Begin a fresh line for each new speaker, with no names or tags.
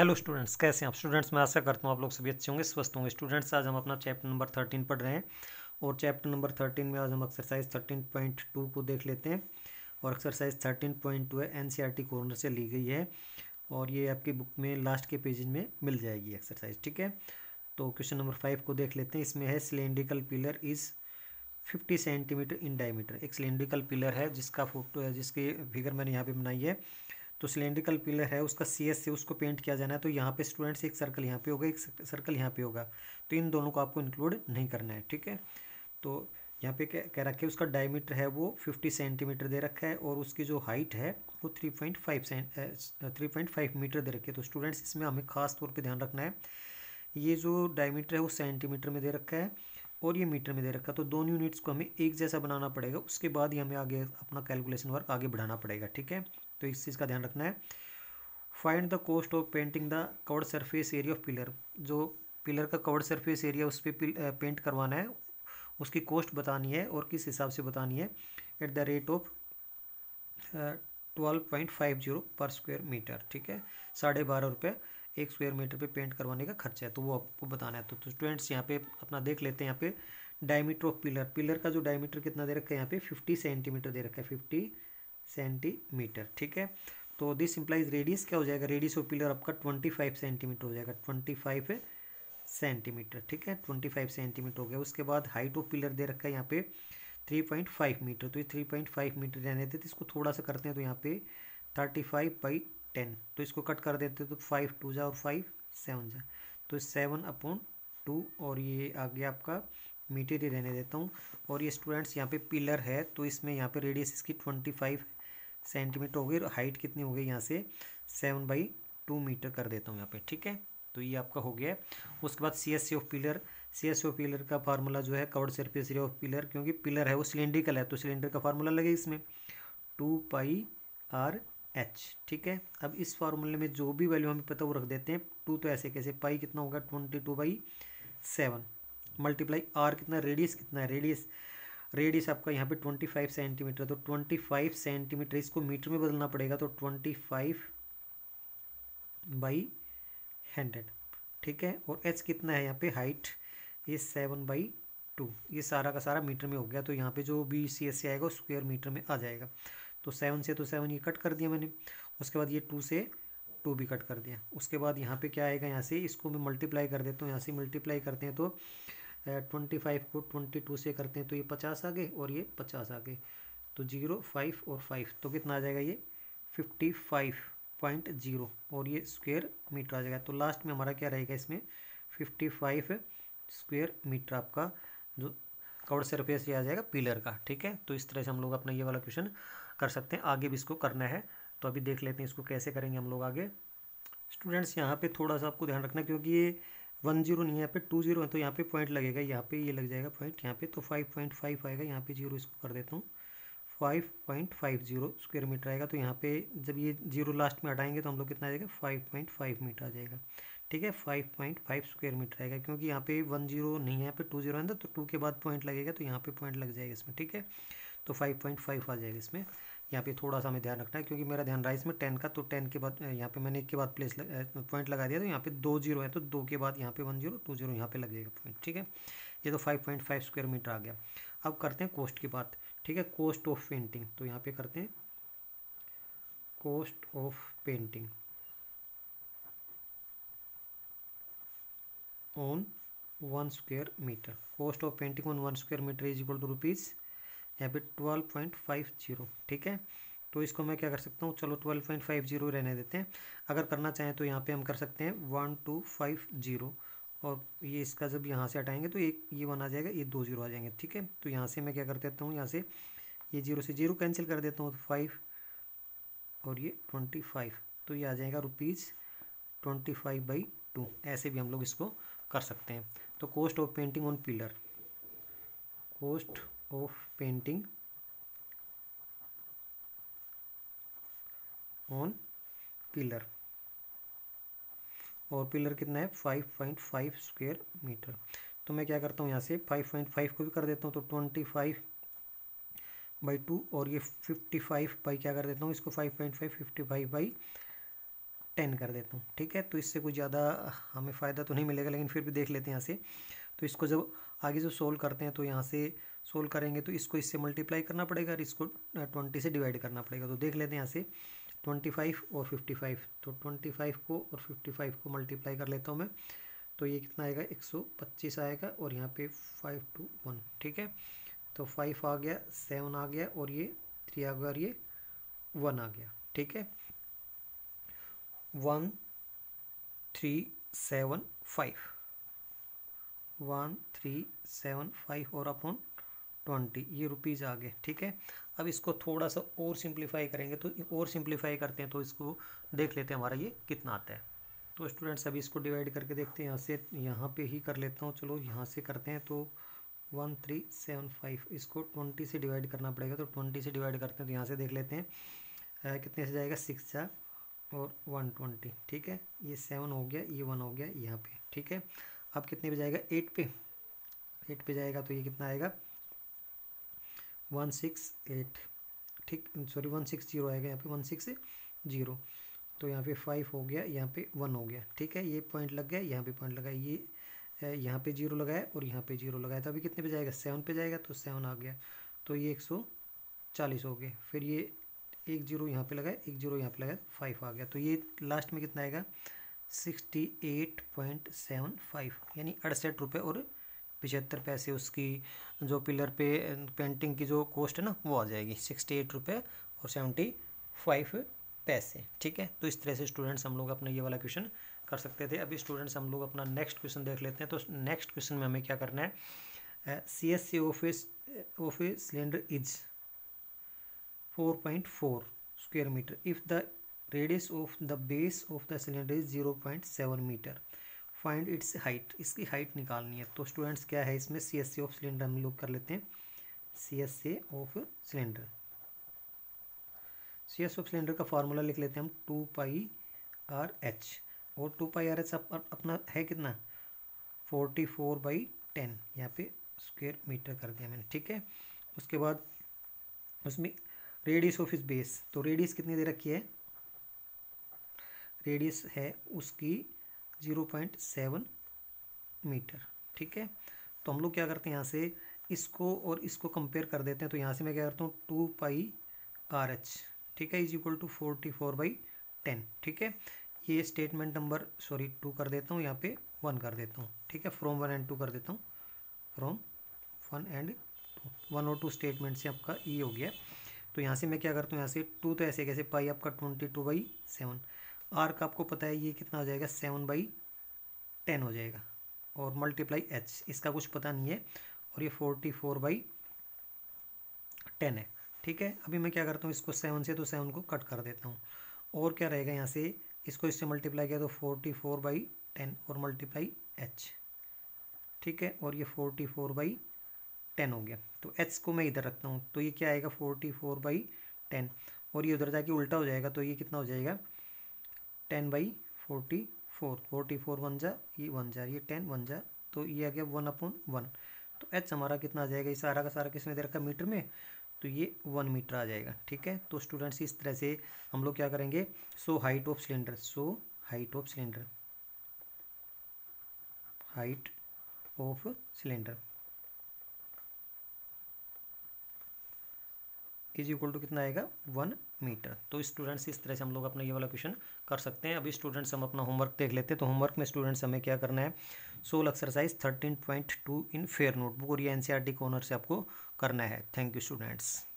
hello students कैसे हैं आप स्टूडेंट्स मैं आशा करता हूँ आप लोग सभी अच्छे होंगे स्वस्थ होंगे स्टूडेंट्स आज हम अपना चैप्टर नंबर थर्टीन पढ़ रहे हैं और चैप्टर नंबर थर्टीन में आज हम एक्सरसाइज थर्टीन पॉइंट टू को देख लेते हैं और एक्सरसाइज थर्टीन पॉइंट टू है N C R T corner से ली गई है और ये आपकी बुक में लास्ट के पेज में मिल जाएगी एक्सरसाइज ठीक है तो क्वेश्चन नंबर फाइव को देख लेते हैं इसमें है cylindrical pillar is fifty centimetre in diameter एक सिलेंड्रिकल पिलर है जिसका फोटो है जिसकी फिगर मैंने यहाँ पर बनाई है तो सिलेंड्रिकल पिलर है उसका सी एस से उसको पेंट किया जाना है तो यहाँ पे स्टूडेंट्स एक सर्कल यहाँ पे होगा एक सर्कल यहाँ पे होगा तो इन दोनों को आपको इंक्लूड नहीं करना है ठीक है तो यहाँ पे कह, कह रखे उसका डायमीटर है वो फिफ्टी सेंटीमीटर दे रखा है और उसकी जो हाइट है वो three point five three point five metre दे रखी है तो स्टूडेंट्स इसमें हमें खास तौर पर ध्यान रखना है ये जो डायमीटर है वो सेंटीमीटर में दे रखा है और ये मीटर में दे रखा तो दोनों यूनिट्स को हमें एक जैसा बनाना पड़ेगा उसके बाद ही हमें आगे अपना कैलकुलेशन वर्क आगे बढ़ाना पड़ेगा ठीक है तो इस चीज़ का ध्यान रखना है find the cost of painting the curved surface area of pillar जो पिलर का कवर्ड सरफेस एरिया उस पर पेंट करवाना है उसकी कॉस्ट बतानी है और किस हिसाब से बतानी है at the rate of twelve point five zero per square metre ठीक है साढ़े बारह रुपये एक स्क्वायर मीटर पे पेंट करवाने का खर्चा है तो वो आपको बताना है तो, तो यहाँ पे अपना देख लेते हैं यहाँ पे डायमीटर ऑफ पिलर पिलर का जो डायमीटर कितना दे रखा है यहाँ पे फिफ्टी सेंटीमीटर दे रखा है फिफ्टी सेंटीमीटर ठीक है तो दिस इम्प्लाइज रेडियस क्या हो जाएगा रेडियस ऑफ पिलर आपका ट्वेंटी फाइव सेंटीमीटर हो जाएगा ट्वेंटी सेंटीमीटर ठीक है ट्वेंटी फाइव सेंटीमीटर हो गया उसके बाद हाइट ऑफ पिलर दे रखा है यहाँ पे थ्री पॉइंट फाइव मीटर तो ये थ्री पॉइंट फाइव मीटर रहने देते तो इसको थोड़ा सा करते हैं तो यहाँ पे थर्टी फाइव बाई टेन तो इसको कट कर देते तो फाइव टू जा और फाइव सेवन जा तो सेवन अपॉन टू और ये आ गया आपका मीटर ही रहने देता हूँ और ये स्टूडेंट्स यहाँ पे पिलर है तो इसमें यहाँ पे रेडियस इसकी ट्वेंटी फाइव सेंटीमीटर हो गई और हाइट कितनी हो गई यहाँ से सेवन बाई टू मीटर कर देता हूँ यहाँ पे ठीक है तो ये आपका हो गया उसके बाद C S C of pillar C S C of pillar का फार्मूला जो है curved surface area of pillar क्योंकि पिलर है वो सिलेंड्रिकल है तो सिलेंडर का फार्मूला लगेगा इसमें टू पाई आर एच ठीक है अब इस फार्मूले में जो भी वैल्यू हमें पता वो रख देते हैं टू तो ऐसे कैसे पाई कितना होगा twenty two by seven multiply R कितना रेडियस कितना है रेडियस रेडियस आपका यहाँ पे ट्वेंटी फाइव सेंटीमीटर तो ट्वेंटी फाइव सेंटीमीटर इसको मीटर में बदलना पड़ेगा तो ट्वेंटी फाइव बाई हंड्रेड ठीक है और एच कितना है यहाँ पे हाइट ये सेवन बाई टू ये सारा का सारा मीटर में हो गया तो यहाँ पे जो बी सी एस सी आएगा स्क्वेयर मीटर में आ जाएगा तो सेवन से तो सेवन ये कट कर दिया मैंने उसके बाद ये टू से टू भी कट कर दिया उसके बाद यहाँ पे क्या आएगा यहाँ से इसको मैं मल्टीप्लाई कर देता हूँ यहाँ से मल्टीप्लाई करते हैं तो ट्वेंटी फाइव को ट्वेंटी टू से करते हैं तो ये पचास आ गए और ये पचास आ गए तो जीरो फाइव और फाइव तो कितना आ जाएगा ये फिफ्टी फाइव पॉइंट जीरो और ये स्क्वेयर मीटर आ जाएगा तो लास्ट में हमारा क्या रहेगा इसमें फिफ्टी फाइव स्क्वेयर मीटर आपका जो कौड़ सरफेस ये आ जाएगा पिलर का ठीक है तो इस तरह से हम लोग अपना ये वाला क्वेश्चन कर सकते हैं आगे भी इसको करना है तो अभी देख लेते हैं इसको कैसे करेंगे हम लोग आगे स्टूडेंट्स यहाँ पे थोड़ा सा आपको ध्यान रखना क्योंकि ये वन जीरो नहीं यहाँ पे टू जीरो है तो यहाँ पे पॉइंट लगेगा यहाँ पे ये लग जाएगा पॉइंट यहाँ पे तो फाइव पॉइंट फाइव आएगा यहाँ पे जीरो इसको कर देता हूँ five point five zero square metre आएगा तो यहाँ पे जब ये जीरो लास्ट में हटाएंगे तो हम लोग कितना आ जाएगा फाइव पॉइंट फाइव मीटर आ जाएगा ठीक है five point five square metre आएगा क्योंकि यहाँ पे वन जीरो नहीं है यहाँ पे टू जीरो है ना तो टू के बाद पॉइंट लगेगा तो यहाँ पे पॉइंट लग जाएगा इसमें ठीक है तो फाइव पॉइंट फाइव आ जाएगा इसमें यहाँ पे थोड़ा सा हमें ध्यान रखना है क्योंकि मेरा ध्यान रहा है इसमें टेन का तो टेन के बाद यहाँ पे मैंने एक के बाद प्लेस पॉइंट लगा दिया तो यहाँ पे दो जीरो है तो दो के बाद यहाँ पे वन जीरो टू जीरो यहाँ पे लग जाएगा पॉइंट ठीक है ये तो five point five square metre आ गया अब करते हैं कोस्ट की बात ठीक है कोस्ट ऑफ पेंटिंग तो यहाँ पे करते हैं cost of painting on 1 square meter cost of painting on 1 square meter is equal to rupees यहाँ पे ट्वेल्व पॉइंट फाइव जीरो ठीक है तो इसको मैं क्या कर सकता हूँ चलो ट्वेल्व पॉइंट फाइव जीरो रहने देते हैं अगर करना चाहें तो यहाँ पे हम कर सकते हैं वन टू फाइव जीरो और ये इसका जब यहाँ से हटाएंगे तो एक ये वन आ जाएगा ये दो जीरो आ जाएंगे ठीक है तो यहाँ से मैं क्या कर देता हूँ यहाँ से ये जीरो से जीरो कैंसिल कर देता हूँ तो फाइव और ये ट्वेंटी फाइव तो ये आ जाएगा rupees twenty five by two ऐसे भी हम लोग इसको कर सकते हैं तो cost of painting on pillar cost of painting on pillar और पिलर कितना है five point five square metre तो मैं क्या करता हूँ यहाँ से फाइव पॉइंट फाइव को भी कर देता हूँ तो ट्वेंटी फाइव बाई टू और ये फिफ्टी फाइव बाई क्या कर देता हूँ इसको five point five fifty five by ten कर देता हूँ ठीक है तो इससे कुछ ज़्यादा हमें फ़ायदा तो नहीं मिलेगा लेकिन फिर भी देख लेते हैं यहाँ से तो इसको जब आगे जो सोल्व करते हैं तो यहाँ से सोल्व करेंगे तो इसको इससे मल्टीप्लाई करना पड़ेगा और इसको ट्वेंटी से डिवाइड करना पड़ेगा तो देख लेते हैं यहाँ से ट्वेंटी फाइव और फिफ्टी फाइव तो ट्वेंटी फाइव को और फिफ्टी फाइव को मल्टीप्लाई कर लेता हूँ मैं तो ये कितना आएगा एक सौ पच्चीस आएगा और यहाँ पे फाइव टू वन ठीक है तो फाइव आ गया सेवन आ गया और ये थ्री आ गया और ये वन आ गया ठीक है one three seven five one three seven five और अपॉन ट्वेंटी ये रुपीज़ आ गए ठीक है अब इसको थोड़ा सा और सिंप्लीफाई करेंगे तो और सिंप्लीफाई करते हैं तो इसको देख लेते हैं हमारा ये कितना आता है तो स्टूडेंट्स अभी इसको डिवाइड करके देखते हैं यहाँ से यहाँ पे ही कर लेता हूँ चलो यहाँ से करते हैं तो वन थ्री सेवन फाइव इसको ट्वेंटी से डिवाइड करना पड़ेगा तो ट्वेंटी से डिवाइड करते हैं तो यहाँ से देख लेते हैं आ, कितने से जाएगा सिक्स जा और वन ट्वेंटी ठीक है ये सेवन हो गया ये वन हो गया यहाँ पे ठीक है अब कितने पे जाएगा एट पे एट पे जाएगा तो ये कितना आएगा वन सिक्स एट ठीक सॉरी वन सिक्स जीरो आएगा यहाँ पे वन सिक्स जीरो तो यहाँ पे फाइव हो गया यहाँ पे वन हो गया ठीक है ये पॉइंट लग गया यहाँ पे पॉइंट लगा ये यहाँ पे जीरो लगाया और यहाँ पे जीरो लगाया तो अभी कितने पे जाएगा सेवन पे जाएगा तो सेवन आ गया तो ये एक सौ चालीस हो गए फिर ये एक जीरो यहाँ पे लगाया एक जीरो यहाँ पे लगाया फाइव तो आ गया तो ये लास्ट में कितना आएगा sixty eight point seven five यानी अड़सठ रुपये और पिछहत्तर पैसे उसकी जो पिलर पे पेंटिंग अं, की जो कॉस्ट है ना वो आ जाएगी सिक्सटी एट रुपये और सेवेंटी फाइव पैसे ठीक है तो इस तरह से स्टूडेंट्स हम लोग अपना ये वाला क्वेश्चन कर सकते थे अभी स्टूडेंट्स हम लोग अपना नेक्स्ट क्वेश्चन देख लेते हैं तो नेक्स्ट क्वेश्चन में हमें क्या करना है C S C office office cylinder is 4.4 square meter if the radius of the base of the cylinder is 0.7 meter find its height इसकी हाइट निकालनी है तो स्टूडेंट्स क्या है इसमें C S A of cylinder हम लोग कर लेते हैं C S A of cylinder C S of cylinder का फार्मूला लिख लेते हैं हम टू पाई आर एच और टू पाई आर एच अपना है कितना फोर्टी फोर बाई टेन यहाँ पे स्क्वेयर मीटर कर दिया मैंने ठीक है उसके बाद उसमें रेडियस ऑफ इस बेस तो रेडियस कितनी दे रखी है रेडियस है उसकी ज़ीरो पॉइंट सेवन मीटर ठीक है तो हम लोग क्या करते हैं यहाँ से इसको और इसको कंपेयर कर देते हैं तो यहाँ से मैं क्या करता हूँ टू पाई आर एच ठीक है is equal to forty four by ten ठीक है ये स्टेटमेंट नंबर सॉरी टू कर देता हूँ यहाँ पे वन कर देता हूँ ठीक है फ्रॉम वन एंड टू कर देता हूँ from one and two one और टू स्टेटमेंट से आपका ई e हो गया तो यहाँ से मैं क्या करता हूँ यहाँ से टू तो ऐसे कैसे पाई आपका twenty two by seven R का आपको पता है ये कितना हो जाएगा सेवन बाई टेन हो जाएगा और मल्टीप्लाई एच इसका कुछ पता नहीं है और ये फोर्टी फोर बाई टेन है ठीक है अभी मैं क्या करता हूँ इसको सेवन से तो सेवन को कट कर देता हूँ और क्या रहेगा यहाँ से इसको इससे मल्टीप्लाई किया तो फोर्टी फोर बाई टेन और मल्टीप्लाई एच ठीक है और ये फोर्टी फोर बाई टेन हो गया तो एच को मैं इधर रखता हूँ तो ये क्या आएगा फोर्टी फोर बाई टेन और ये उधर जाके उल्टा हो जाएगा तो ये कितना हो जाएगा ten by forty four forty four one जा ये वन जा ये टेन वन जा तो ये आ गया वन अपॉन वन तो एच हमारा कितना आ जाएगा ये सारा का सारा किसमें दे रखा मीटर में तो ये वन मीटर आ जाएगा ठीक है तो स्टूडेंट्स इस तरह से हम लोग क्या करेंगे so height of cylinder so height of cylinder height of cylinder is equal to कितना आएगा वन मीटर तो स्टूडेंट्स इस तरह से हम लोग अपना ये वाला क्वेश्चन कर सकते हैं अभी स्टूडेंट्स हम अपना होमवर्क देख लेते हैं तो होमवर्क में स्टूडेंट्स हमें क्या करना है solve exercise thirteen point two in fair notebook और ये N C R T corner से आपको करना है थैंक यू स्टूडेंट्स